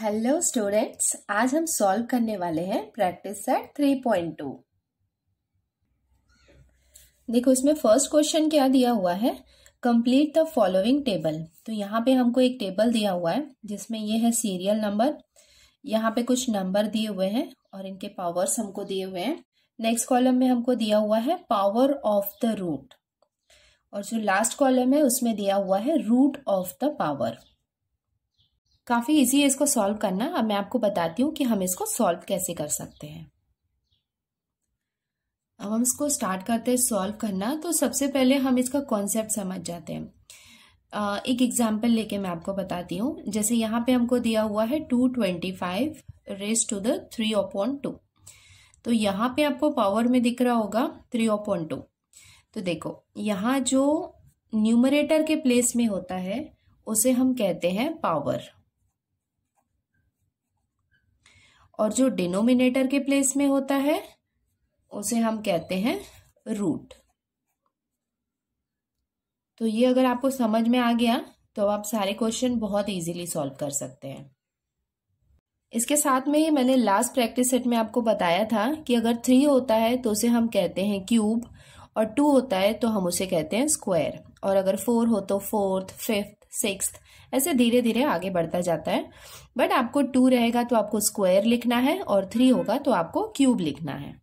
hello students आज हम solve करने वाले हैं practice set three point two देखो इसमें फर्स्ट क्वेश्चन क्या दिया हुआ है कंप्लीट द फॉलोइंग टेबल तो यहाँ पे हमको एक टेबल दिया हुआ है जिसमें ये है सीरियल नंबर यहाँ पे कुछ नंबर दिए हुए हैं और इनके पावर्स हमको दिए हुए हैं नेक्स्ट कॉलम में हमको दिया हुआ है पावर ऑफ द रूट और जो लास्ट कॉलम है उसमें दिया हुआ है रूट ऑफ द पावर काफ़ी इजी है इसको सॉल्व करना अब मैं आपको बताती हूँ कि हम इसको सॉल्व कैसे कर सकते हैं अब हम इसको स्टार्ट करते हैं सॉल्व करना तो सबसे पहले हम इसका कॉन्सेप्ट समझ जाते हैं एक एग्जाम्पल लेके मैं आपको बताती हूँ जैसे यहाँ पे हमको दिया हुआ है two twenty five raise to the three upon two तो यहाँ पे आपको पावर में दिख रहा होगा थ्री अपॉन टू तो देखो यहाँ जो न्यूमरेटर के प्लेस में होता है उसे हम कहते हैं पावर और जो डिनोमिनेटर के प्लेस में होता है उसे हम कहते हैं रूट तो ये अगर आपको समझ में आ गया तो आप सारे क्वेश्चन बहुत इजीली सॉल्व कर सकते हैं इसके साथ में ही मैंने लास्ट प्रैक्टिस सेट में आपको बताया था कि अगर थ्री होता है तो उसे हम कहते हैं क्यूब और टू होता है तो हम उसे कहते हैं स्क्वायर और अगर फोर हो तो फोर्थ फिफ्थ सिक्स ऐसे धीरे धीरे आगे बढ़ता जाता है बट आपको टू रहेगा तो आपको स्क्वायर लिखना है और थ्री होगा तो आपको क्यूब लिखना है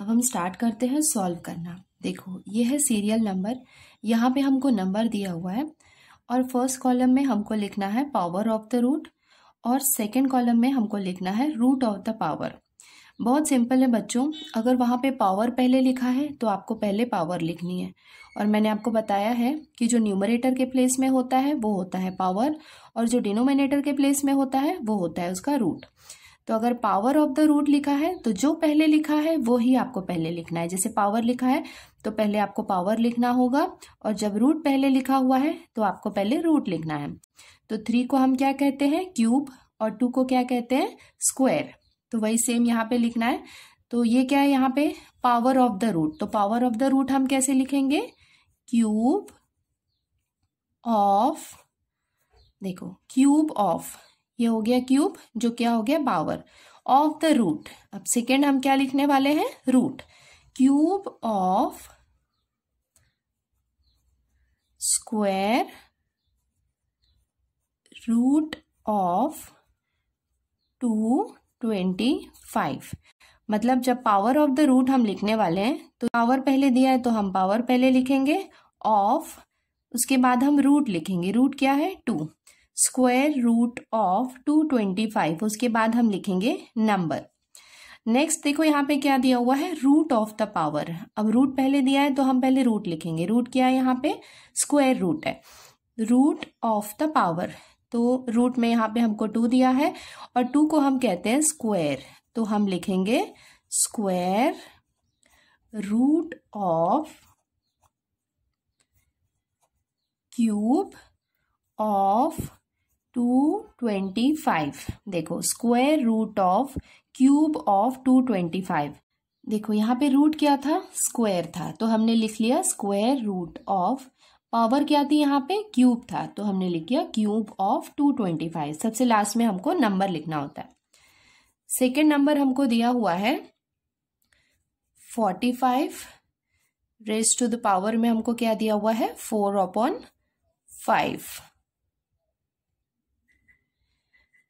अब हम स्टार्ट करते हैं सॉल्व करना देखो ये है सीरियल नंबर यहाँ पे हमको नंबर दिया हुआ है और फर्स्ट कॉलम में हमको लिखना है पावर ऑफ द रूट और सेकेंड कॉलम में हमको लिखना है रूट ऑफ द पावर बहुत सिंपल है बच्चों अगर वहाँ पे पावर पहले लिखा है तो आपको पहले पावर लिखनी है और मैंने आपको बताया है कि जो न्यूमरेटर के प्लेस में होता है वो होता है पावर और जो डिनोमिनेटर के प्लेस में होता है वो होता है उसका रूट तो अगर पावर ऑफ द रूट लिखा है तो जो पहले लिखा है वो ही आपको पहले लिखना है जैसे पावर लिखा है तो पहले आपको पावर लिखना होगा और जब रूट पहले लिखा हुआ है तो आपको पहले रूट लिखना है तो थ्री को हम क्या कहते हैं क्यूब और टू को क्या कहते हैं स्क्वायर तो वही सेम यहाँ पे लिखना है तो ये क्या है यहाँ पे पावर ऑफ द रूट तो पावर ऑफ द रूट हम कैसे लिखेंगे क्यूब ऑफ देखो क्यूब ऑफ ये हो गया क्यूब जो क्या हो गया पावर ऑफ द रूट अब सेकेंड हम क्या लिखने वाले हैं root cube of square root of two twenty five मतलब जब पावर ऑफ द रूट हम लिखने वाले हैं तो पावर पहले दिया है तो हम पावर पहले लिखेंगे ऑफ उसके बाद हम रूट लिखेंगे रूट क्या है two square root of two twenty five उसके बाद हम लिखेंगे नंबर नेक्स्ट देखो यहाँ पे क्या दिया हुआ है रूट ऑफ द पावर अब रूट पहले दिया है तो हम पहले रूट लिखेंगे रूट क्या है यहाँ पे स्क्वायर रूट है रूट ऑफ द पावर तो रूट में यहाँ पे हमको टू दिया है और टू को हम कहते हैं स्क्वायर तो हम लिखेंगे square root of cube of two twenty five देखो square root of cube of two twenty five देखो यहाँ पे रूट क्या था स्क्वायर था तो हमने लिख लिया स्क्वायर रूट ऑफ पावर क्या थी यहाँ पे क्यूब था तो हमने लिख दिया cube of two twenty five सबसे लास्ट में हमको नंबर लिखना होता है सेकेंड नंबर हमको दिया हुआ है forty five raise to the power में हमको क्या दिया हुआ है फोर अपॉन फाइव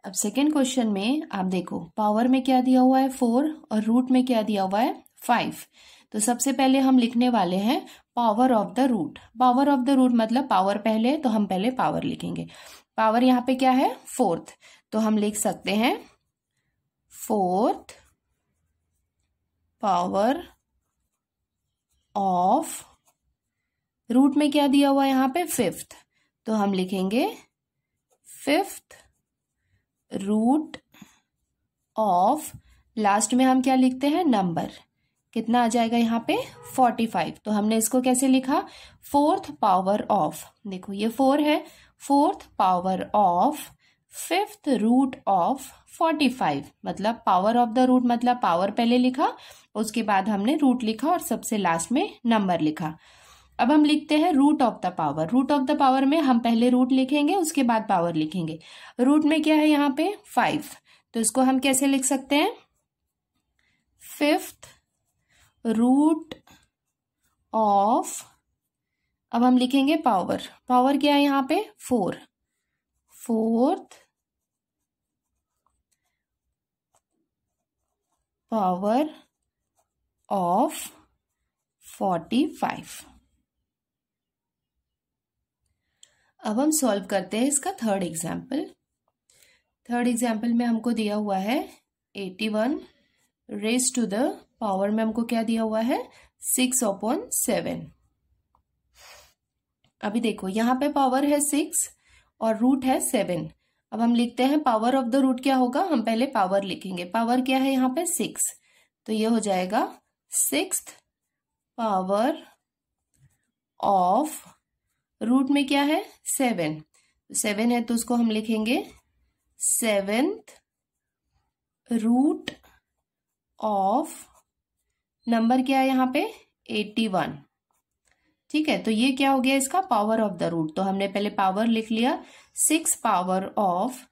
अब सेकेंड क्वेश्चन में आप देखो पावर में क्या दिया हुआ है फोर और रूट में क्या दिया हुआ है फाइव तो सबसे पहले हम लिखने वाले हैं power of the root power of the root मतलब पावर पहले तो हम पहले पावर लिखेंगे पावर यहां पे क्या है फोर्थ तो हम लिख सकते हैं फोर्थ पावर ऑफ रूट में क्या दिया हुआ यहां पे फिफ्थ तो हम लिखेंगे फिफ्थ रूट ऑफ लास्ट में हम क्या लिखते हैं नंबर कितना आ जाएगा यहाँ पे फोर्टी फाइव तो हमने इसको कैसे लिखा फोर्थ पावर ऑफ देखो ये फोर है fourth power of fifth root of forty five मतलब पावर ऑफ द रूट मतलब पावर पहले लिखा उसके बाद हमने रूट लिखा और सबसे लास्ट में नंबर लिखा अब हम लिखते हैं root of the power root of the power में हम पहले रूट लिखेंगे उसके बाद पावर लिखेंगे रूट में क्या है यहाँ पे फाइव तो इसको हम कैसे लिख सकते हैं फिफ्थ रूट ऑफ अब हम लिखेंगे पावर पावर क्या है यहां पे four fourth power of forty five अब हम सॉल्व करते हैं इसका थर्ड एग्जाम्पल थर्ड एग्जाम्पल में हमको दिया हुआ है eighty one raise to the power में हमको क्या दिया हुआ है सिक्स अपॉन सेवन अभी देखो यहाँ पे पावर है सिक्स और रूट है सेवन अब हम लिखते हैं पावर ऑफ द रूट क्या होगा हम पहले पावर लिखेंगे पावर क्या है यहाँ पे सिक्स तो ये हो जाएगा सिक्स पावर ऑफ रूट में क्या है सेवन तो सेवन है तो उसको हम लिखेंगे सेवेंथ रूट ऑफ नंबर क्या है यहाँ पे एट्टी वन ठीक है तो ये क्या हो गया इसका पावर ऑफ द रूट तो हमने पहले पावर लिख लिया सिक्स पावर ऑफ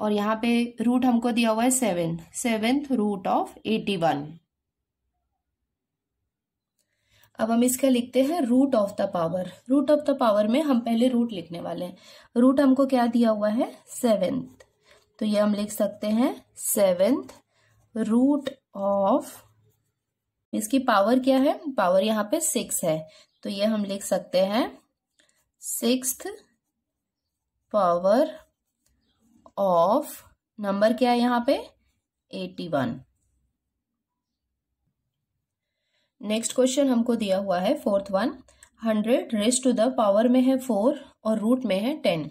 और यहाँ पे रूट हमको दिया हुआ है seven seventh root of eighty one अब हम इसका लिखते हैं root of the power root of the power में हम पहले रूट लिखने वाले हैं रूट हमको क्या दिया हुआ है सेवेंथ तो ये हम लिख सकते हैं सेवेंथ रूट ऑफ इसकी पावर क्या है पावर यहाँ पे सिक्स है तो ये हम लिख सकते हैं सिक्स पावर ऑफ नंबर क्या है यहाँ पे एटी वन नेक्स्ट क्वेश्चन हमको दिया हुआ है fourth one hundred raised to the power में है फोर और रूट में है टेन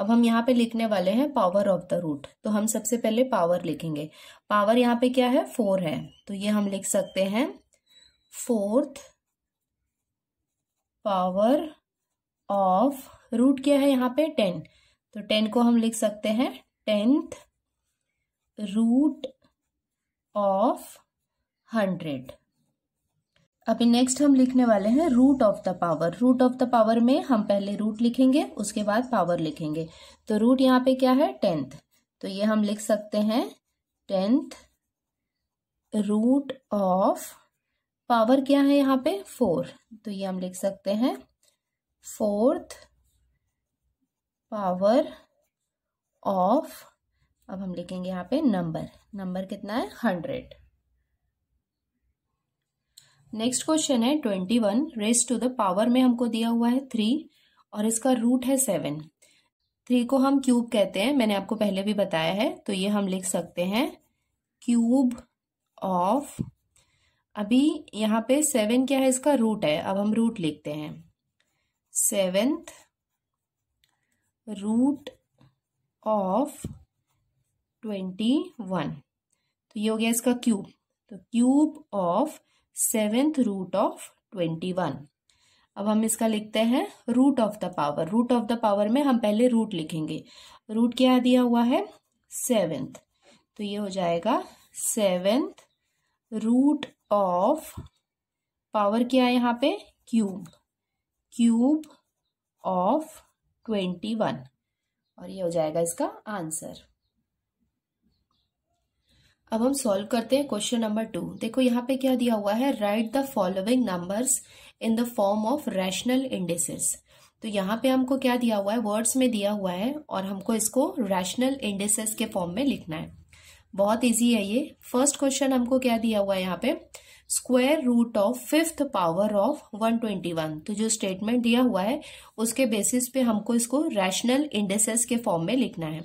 अब हम यहाँ पे लिखने वाले हैं पावर ऑफ द रूट तो हम सबसे पहले पावर लिखेंगे पावर यहाँ पे क्या है फोर है तो ये हम लिख सकते हैं फोर्थ पावर ऑफ रूट क्या है यहां पे टेन तो टेन को हम लिख सकते हैं टेंथ रूट ऑफ हंड्रेड अभी नेक्स्ट हम लिखने वाले हैं root of the power root of the power में हम पहले रूट लिखेंगे उसके बाद पावर लिखेंगे तो रूट यहाँ पे क्या है टेंथ तो ये हम लिख सकते हैं टेंथ रूट ऑफ पावर क्या है यहाँ पे फोर तो ये हम लिख सकते हैं फोर्थ पावर ऑफ अब हम लिखेंगे यहाँ पे नंबर नंबर कितना है हंड्रेड नेक्स्ट क्वेश्चन है twenty one raise to the power में हमको दिया हुआ है थ्री और इसका रूट है सेवन थ्री को हम क्यूब कहते हैं मैंने आपको पहले भी बताया है तो ये हम लिख सकते हैं क्यूब ऑफ अभी यहाँ पे सेवन क्या है इसका रूट है अब हम रूट लिखते हैं seventh root of twenty one तो ये हो गया इसका क्यूब तो cube of seventh root of twenty one अब हम इसका लिखते हैं root of the power root of the power में हम पहले रूट लिखेंगे रूट क्या दिया हुआ है सेवेंथ तो ये हो जाएगा सेवेंथ रूट ऑफ पावर क्या है यहाँ पे cube cube of twenty one और ये हो जाएगा इसका आंसर अब हम सॉल्व करते हैं क्वेश्चन नंबर टू देखो यहाँ पे क्या दिया हुआ है write the following numbers in the form of rational indices तो यहाँ पे हमको क्या दिया हुआ है वर्ड्स में दिया हुआ है और हमको इसको रैशनल इंडेसेस के फॉर्म में लिखना है बहुत इजी है ये फर्स्ट क्वेश्चन हमको क्या दिया हुआ है यहाँ पे square root of fifth power of 121 तो जो स्टेटमेंट दिया हुआ है उसके बेसिस पे हमको इसको रैशनल इंडेसेस के फॉर्म में लिखना है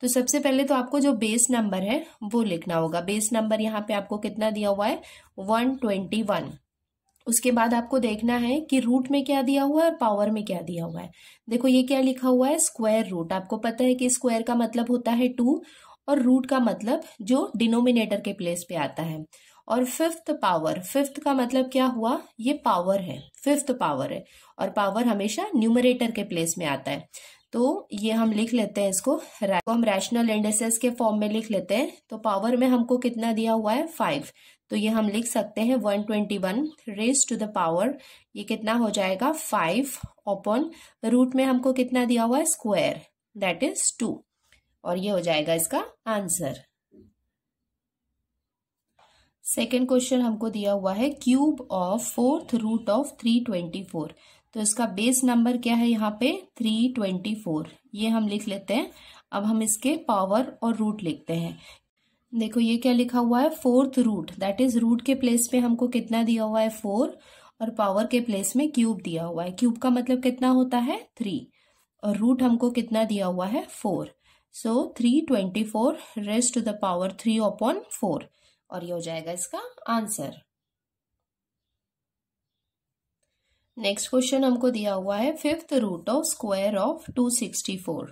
तो सबसे पहले तो आपको जो बेस नंबर है वो लिखना होगा बेस नंबर यहाँ पे आपको कितना दिया हुआ है 121 उसके बाद आपको देखना है कि रूट में क्या दिया हुआ है और पावर में क्या दिया हुआ है देखो ये क्या लिखा हुआ है स्क्वायर रूट आपको पता है कि स्क्वायर का मतलब होता है टू और रूट का मतलब जो डिनोमिनेटर के प्लेस पे आता है और फिफ्थ पावर फिफ्थ का मतलब क्या हुआ ये पावर है फिफ्थ पावर है और पावर हमेशा न्यूमरेटर के प्लेस में आता है तो ये हम लिख लेते हैं इसको तो हम रैशनल इंडेसेस के फॉर्म में लिख लेते हैं तो पावर में हमको कितना दिया हुआ है फाइव तो ये हम लिख सकते हैं one twenty one raise to the power ये कितना हो जाएगा फाइव अपॉन रूट में हमको कितना दिया हुआ है स्क्वायर दैट इज टू और ये हो जाएगा इसका आंसर सेकेंड क्वेश्चन हमको दिया हुआ है cube of fourth root of three twenty four तो इसका बेस नंबर क्या है यहाँ पे थ्री ट्वेंटी फोर ये हम लिख लेते हैं अब हम इसके पावर और रूट लिखते हैं देखो ये क्या लिखा हुआ है fourth root that is root के प्लेस पे हमको कितना दिया हुआ है फोर और पावर के प्लेस में क्यूब दिया हुआ है क्यूब का मतलब कितना होता है थ्री और रूट हमको कितना दिया हुआ है four so three twenty four raised to the power three upon four और ये हो जाएगा इसका आंसर नेक्स्ट क्वेश्चन हमको दिया हुआ है fifth root of square of two sixty four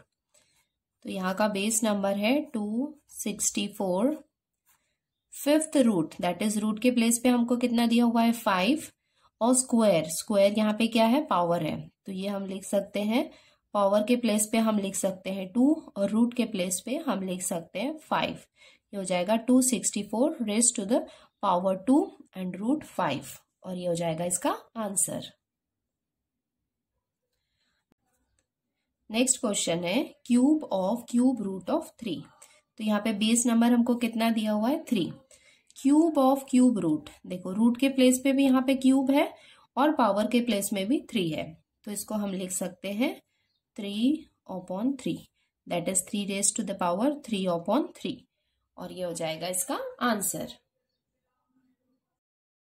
तो यहाँ का बेस नंबर है two sixty four fifth root that is root के प्लेस पे हमको कितना दिया हुआ है फाइव और स्क्वायर स्क्वायर यहाँ पे क्या है पावर है तो ये हम लिख सकते हैं पावर के प्लेस पे हम लिख सकते हैं टू और रूट के प्लेस पे हम लिख सकते हैं फाइव ये हो जाएगा two sixty four raise to the power two and root five और ये हो जाएगा इसका आंसर नेक्स्ट क्वेश्चन है cube of cube root of three तो यहाँ पे बेस नंबर हमको कितना दिया हुआ है three cube of cube root देखो रूट के प्लेस पे भी यहाँ पे क्यूब है और पावर के प्लेस में भी थ्री है तो इसको हम लिख सकते हैं three upon three that is three raise to the power three upon three और ये हो जाएगा इसका आंसर